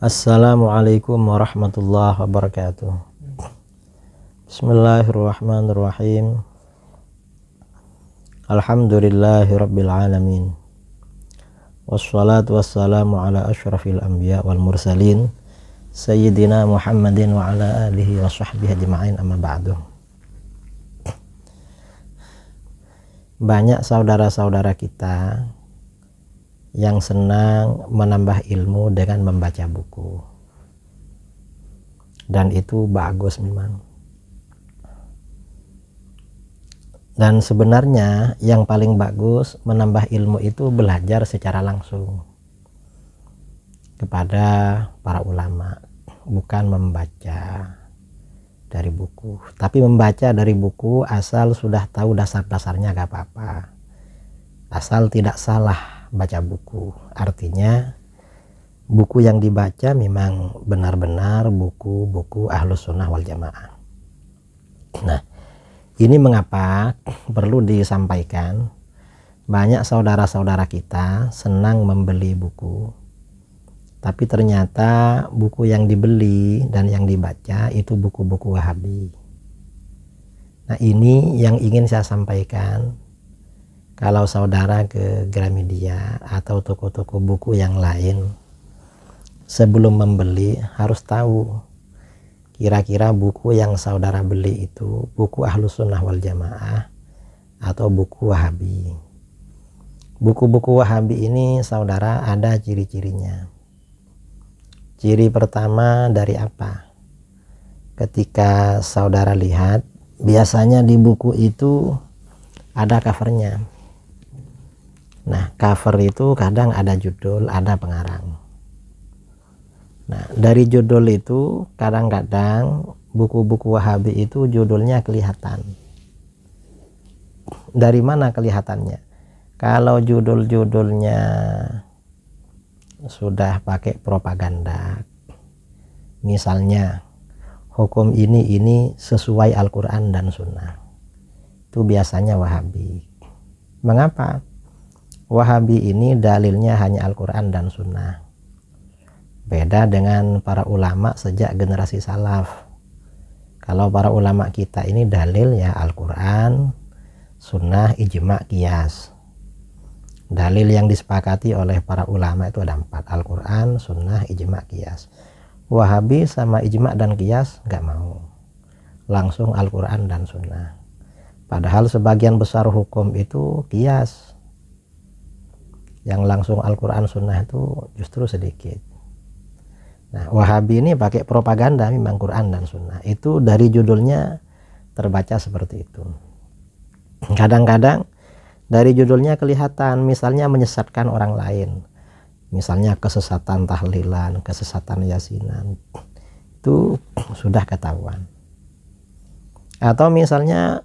Assalamualaikum warahmatullahi wabarakatuh. Bismillahirrahmanirrahim. Alhamdulillahirabbil alamin. Wassalatu wassalamu ala asyrafil anbiya wal mursalin sayyidina Muhammadin wa ala alihi wa sahbihi ajma'in amma ba'du. Banyak saudara-saudara kita yang senang menambah ilmu dengan membaca buku. Dan itu bagus memang. Dan sebenarnya yang paling bagus menambah ilmu itu belajar secara langsung kepada para ulama, bukan membaca dari buku. Tapi membaca dari buku asal sudah tahu dasar-dasarnya gak apa-apa. Asal tidak salah baca buku. Artinya buku yang dibaca memang benar-benar buku-buku ahlus sunnah wal jamaah. Nah, ini mengapa perlu disampaikan banyak saudara-saudara kita senang membeli buku tapi ternyata buku yang dibeli dan yang dibaca itu buku-buku Wahabi. Nah, ini yang ingin saya sampaikan kalau saudara ke Gramedia atau toko-toko buku yang lain sebelum membeli harus tahu kira-kira buku yang saudara beli itu buku ahlus sunnah wal jamaah atau buku wahabi buku-buku wahabi ini saudara ada ciri-cirinya ciri pertama dari apa ketika saudara lihat biasanya di buku itu ada covernya Nah, cover itu kadang ada judul, ada pengarang. Nah, dari judul itu kadang-kadang buku-buku Wahabi itu judulnya kelihatan. Dari mana kelihatannya? Kalau judul-judulnya sudah pakai propaganda. Misalnya, hukum ini ini sesuai Al-Qur'an dan Sunnah. Itu biasanya Wahabi. Mengapa? Wahabi ini dalilnya hanya Al-Quran dan Sunnah. Beda dengan para ulama sejak generasi salaf. Kalau para ulama kita ini dalil ya Al-Quran, Sunnah, Ijma, Qiyas. Dalil yang disepakati oleh para ulama itu ada empat. Al-Quran, Sunnah, Ijma, Qiyas. Wahabi sama Ijma dan Qiyas nggak mau. Langsung Al-Quran dan Sunnah. Padahal sebagian besar hukum itu Qiyas yang langsung Al-Quran Sunnah itu justru sedikit. Nah, Wahabi ini pakai propaganda memang Quran dan Sunnah. Itu dari judulnya terbaca seperti itu. Kadang-kadang dari judulnya kelihatan, misalnya menyesatkan orang lain. Misalnya kesesatan tahlilan, kesesatan yasinan. Itu sudah ketahuan. Atau misalnya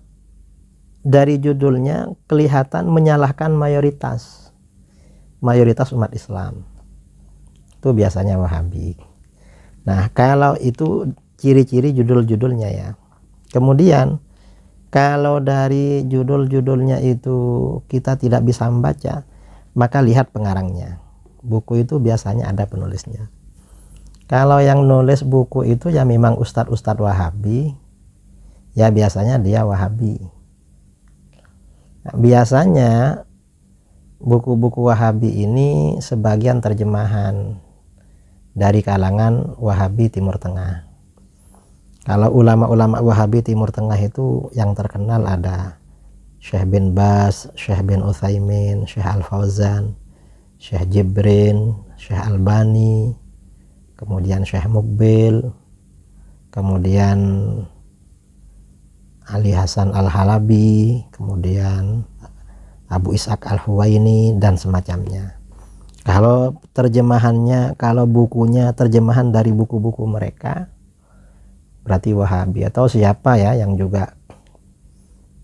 dari judulnya kelihatan menyalahkan mayoritas mayoritas umat Islam itu biasanya Wahabi nah kalau itu ciri-ciri judul-judulnya ya kemudian kalau dari judul-judulnya itu kita tidak bisa membaca maka lihat pengarangnya buku itu biasanya ada penulisnya kalau yang nulis buku itu ya memang ustadz-ustadz Wahabi ya biasanya dia Wahabi nah, biasanya buku-buku Wahabi ini sebagian terjemahan dari kalangan Wahabi Timur Tengah. Kalau ulama-ulama Wahabi Timur Tengah itu yang terkenal ada Syekh bin Bas, Syekh bin Uthaimin, Syekh Al-Fauzan, Syekh Jibrin, Syekh Albani, kemudian Syekh Mukbil, kemudian Ali Hasan Al-Halabi, kemudian Abu Ishak Al-Huwaini dan semacamnya. Kalau terjemahannya, kalau bukunya terjemahan dari buku-buku mereka, berarti Wahabi atau siapa ya yang juga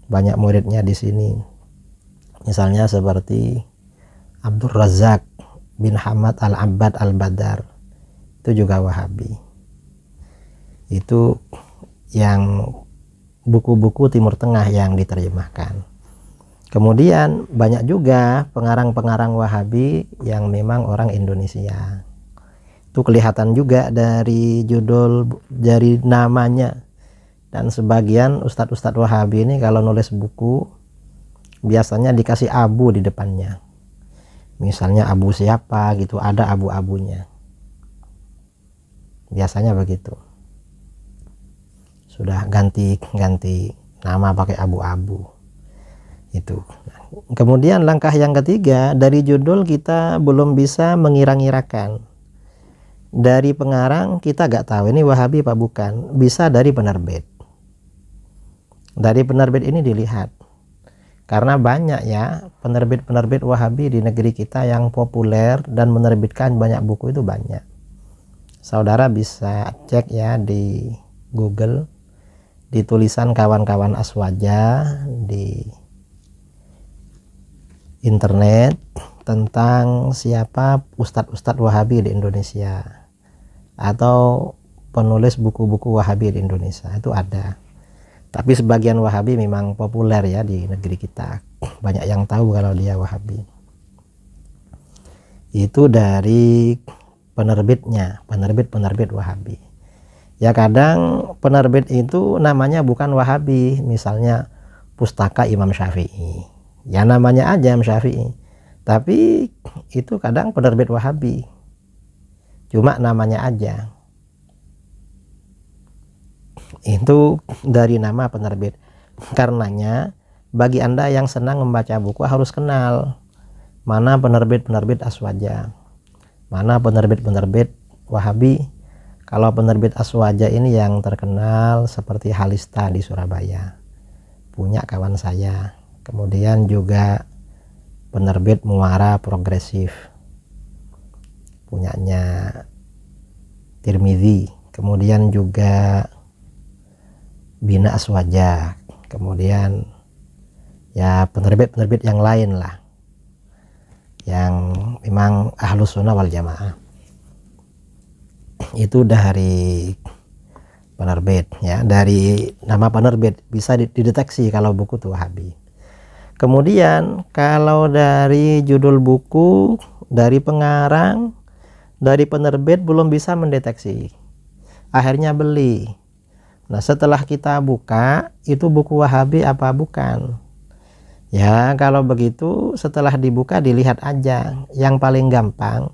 banyak muridnya di sini. Misalnya seperti Abdul Razak bin Hamad Al-Abbad Al-Badar. Itu juga Wahabi. Itu yang buku-buku Timur Tengah yang diterjemahkan. Kemudian banyak juga pengarang-pengarang Wahabi yang memang orang Indonesia. Itu kelihatan juga dari judul, dari namanya. Dan sebagian ustadz-ustadz Wahabi ini kalau nulis buku biasanya dikasih abu di depannya. Misalnya abu siapa gitu, ada abu-abunya. Biasanya begitu. Sudah ganti-ganti nama pakai abu-abu itu kemudian langkah yang ketiga dari judul kita belum bisa mengira-ngirakan dari pengarang kita gak tahu ini wahabi apa bukan bisa dari penerbit dari penerbit ini dilihat karena banyak ya penerbit-penerbit wahabi di negeri kita yang populer dan menerbitkan banyak buku itu banyak saudara bisa cek ya di google di tulisan kawan-kawan aswaja di internet tentang siapa ustadz-ustadz Wahabi di Indonesia atau penulis buku-buku Wahabi di Indonesia itu ada. Tapi sebagian Wahabi memang populer ya di negeri kita. Banyak yang tahu kalau dia Wahabi. Itu dari penerbitnya, penerbit-penerbit Wahabi. Ya kadang penerbit itu namanya bukan Wahabi, misalnya Pustaka Imam Syafi'i ya namanya aja Imam Syafi'i tapi itu kadang penerbit Wahabi cuma namanya aja itu dari nama penerbit karenanya bagi anda yang senang membaca buku harus kenal mana penerbit-penerbit aswaja mana penerbit-penerbit wahabi kalau penerbit aswaja ini yang terkenal seperti Halista di Surabaya punya kawan saya kemudian juga penerbit muara progresif punyanya Tirmidhi kemudian juga Bina Aswaja kemudian ya penerbit-penerbit yang lain lah yang memang ahlus sunnah wal jamaah itu udah dari penerbit ya dari nama penerbit bisa dideteksi kalau buku tuh habis. Kemudian kalau dari judul buku, dari pengarang, dari penerbit belum bisa mendeteksi. Akhirnya beli. Nah, setelah kita buka, itu buku Wahabi apa bukan? Ya, kalau begitu setelah dibuka dilihat aja yang paling gampang.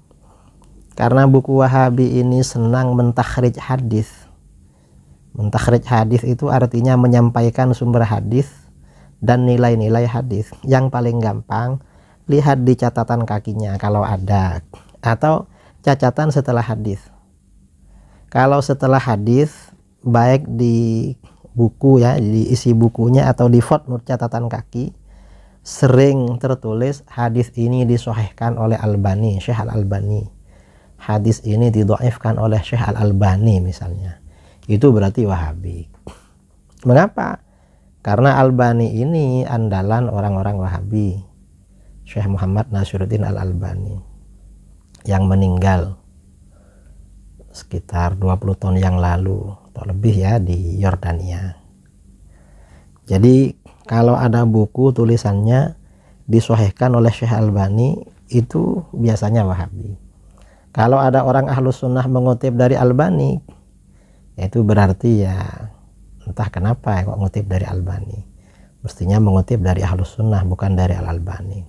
Karena buku Wahabi ini senang mentahrij hadis. Mentahrij hadis itu artinya menyampaikan sumber hadis dan nilai-nilai hadis. Yang paling gampang lihat di catatan kakinya kalau ada atau cacatan setelah hadis. Kalau setelah hadis baik di buku ya di isi bukunya atau di footnote catatan kaki sering tertulis hadis ini disohhkan oleh Albani, Syekh Al Albani. Hadis ini didoifkan oleh Syekh Al Albani misalnya. Itu berarti Wahabi. Mengapa? Karena Albani ini andalan orang-orang Wahabi. Syekh Muhammad Nasiruddin Al-Albani yang meninggal sekitar 20 tahun yang lalu atau lebih ya di Yordania. Jadi kalau ada buku tulisannya disuahihkan oleh Syekh Albani itu biasanya Wahabi. Kalau ada orang ahlus sunnah mengutip dari Albani itu berarti ya entah kenapa ya kok ngutip dari Albani mestinya mengutip dari Ahlus Sunnah bukan dari Al-Albani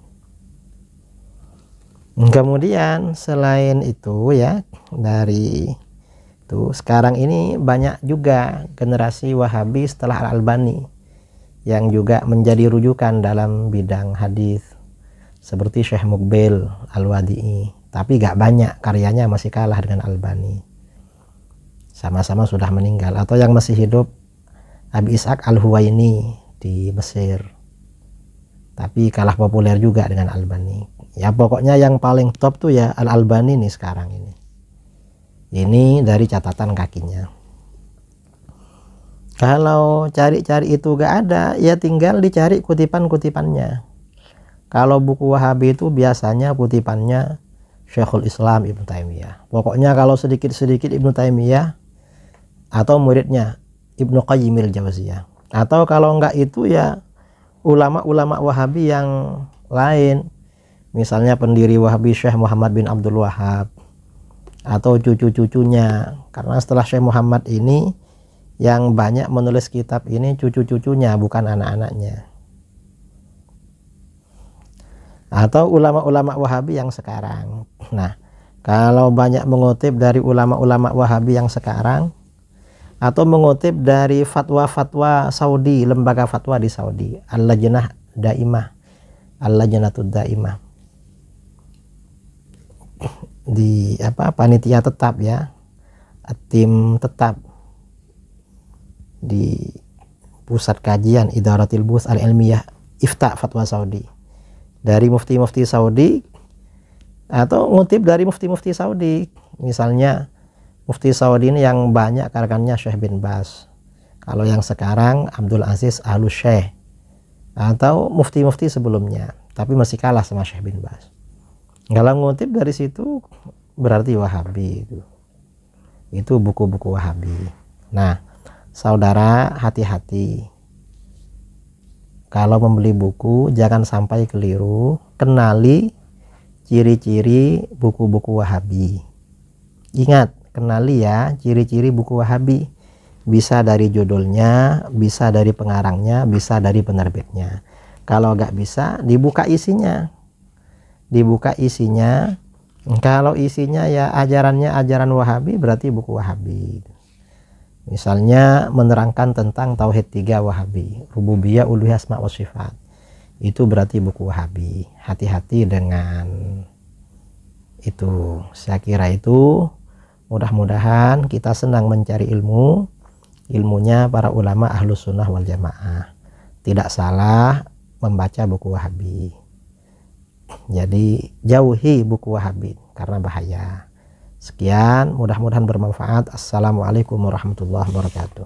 kemudian selain itu ya dari itu sekarang ini banyak juga generasi Wahabi setelah Al-Albani yang juga menjadi rujukan dalam bidang hadis seperti Syekh Mukbil Al-Wadi'i tapi gak banyak karyanya masih kalah dengan Albani sama-sama sudah meninggal atau yang masih hidup Abi Ishaq Al-Huwaini di Mesir. Tapi kalah populer juga dengan Albani. Ya pokoknya yang paling top tuh ya Al-Albani nih sekarang ini. Ini dari catatan kakinya. Kalau cari-cari itu gak ada, ya tinggal dicari kutipan-kutipannya. Kalau buku Wahabi itu biasanya kutipannya Syekhul Islam Ibnu Taimiyah. Pokoknya kalau sedikit-sedikit Ibnu Taimiyah atau muridnya Ibnu Qayyimil Jauziyah. Atau kalau enggak itu ya ulama-ulama Wahabi yang lain. Misalnya pendiri Wahabi Syekh Muhammad bin Abdul Wahab atau cucu-cucunya. Karena setelah Syekh Muhammad ini yang banyak menulis kitab ini cucu-cucunya bukan anak-anaknya. Atau ulama-ulama Wahabi yang sekarang. Nah, kalau banyak mengutip dari ulama-ulama Wahabi yang sekarang, atau mengutip dari fatwa-fatwa Saudi, lembaga fatwa di Saudi, Al-Lajnah Daimah, Al-Lajnatud Daimah. Di apa panitia tetap ya. Tim tetap di pusat kajian Idaratil Bus Al-Ilmiyah Ifta Fatwa Saudi. Dari mufti-mufti Saudi atau ngutip dari mufti-mufti Saudi. Misalnya Mufti Saudi ini yang banyak karakannya Syekh bin Bas. Kalau yang sekarang Abdul Aziz Ahlus Syekh atau mufti-mufti sebelumnya, tapi masih kalah sama Syekh bin Bas. Kalau ngutip dari situ berarti Wahabi itu. Itu buku-buku Wahabi. Nah, saudara hati-hati. Kalau membeli buku jangan sampai keliru, kenali ciri-ciri buku-buku Wahabi. Ingat, kenali ya ciri-ciri buku Wahabi. Bisa dari judulnya, bisa dari pengarangnya, bisa dari penerbitnya. Kalau nggak bisa, dibuka isinya. Dibuka isinya. Kalau isinya ya ajarannya ajaran Wahabi, berarti buku Wahabi. Misalnya menerangkan tentang Tauhid tiga Wahabi, Rububiyah, Uluhiyah, Asma wa Itu berarti buku Wahabi. Hati-hati dengan itu. Saya kira itu Mudah-mudahan kita senang mencari ilmu, ilmunya para ulama ahlus sunnah wal jamaah. Tidak salah membaca buku Wahabi. Jadi jauhi buku Wahabi karena bahaya. Sekian, mudah-mudahan bermanfaat. Assalamualaikum warahmatullahi wabarakatuh.